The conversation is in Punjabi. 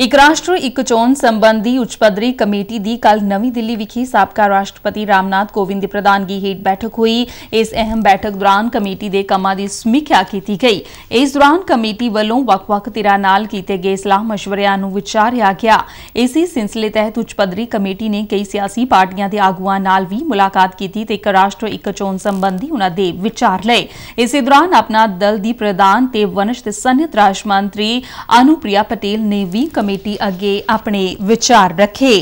ਇੱਕ ਰਾਸ਼ਟਰ ਇੱਕ ਚੋਣ ਸੰਬੰਧੀ ਉੱਚ ਪੱਧਰੀ ਕਮੇਟੀ ਦੀ ਕੱਲ ਨਵੀਂ ਦਿੱਲੀ ਵਿਖੇ ਸਾਬਕਾ ਰਾਸ਼ਟਰਪਤੀ ਰਾਮਨਾਥ ਕੋਵਿੰਦ ਦੀ ਪ੍ਰਧਾਨਗੀ ਹੇਠ ਬੈਠਕ ਹੋਈ ਇਸ ਅਹਿਮ ਬੈਠਕ ਦੌਰਾਨ ਕਮੇਟੀ ਦੇ ਕੰਮਾਂ ਦੀ ਸਮੀਖਿਆ ਕੀਤੀ ਗਈ ਇਸ ਦੌਰਾਨ ਕਮੇਟੀ ਵੱਲੋਂ ਵੱਖ-ਵੱਖ ਧਿਰਾਂ ਨਾਲ ਕੀਤੇ ਗਏ ਸਲਾਹ مشਵਰਿਆਂ ਨੂੰ ਵਿਚਾਰਿਆ ਗਿਆ ਇਸੇ ਸਿਲਸਿਲੇ ਤਹਿਤ ਉੱਚ ਪੱਧਰੀ ਕਮੇਟੀ ਨੇ ਕਈ ਸਿਆਸੀ ਪਾਰਟੀਆਂ ਦੇ ਆਗੂਆਂ ਨਾਲ ਵੀ ਮੁਲਾਕਾਤ ਕੀਤੀ ਤੇ ਇੱਕ ਰਾਸ਼ਟਰ ਇੱਕ ਚੋਣ ਸੰਬੰਧੀ ਉਹਨਾਂ ਦੇ ਵਿਚਾਰ ਲਏ ਇਸੇ ਦੌਰਾਨ ਆਪਣਾ ਦਲ ਦੀ ਪ੍ਰਧਾਨ ਤੇ ਵਨਸ਼ ਤੇ ਸਨਅਤ ਰਾਸ਼ਟਰ ਮੰਤਰੀ ਅਨੁਪ੍ਰਿਆ ਪਟੇਲ ਨੇ ਵੀ कमेटी अगे अपने विचार रखे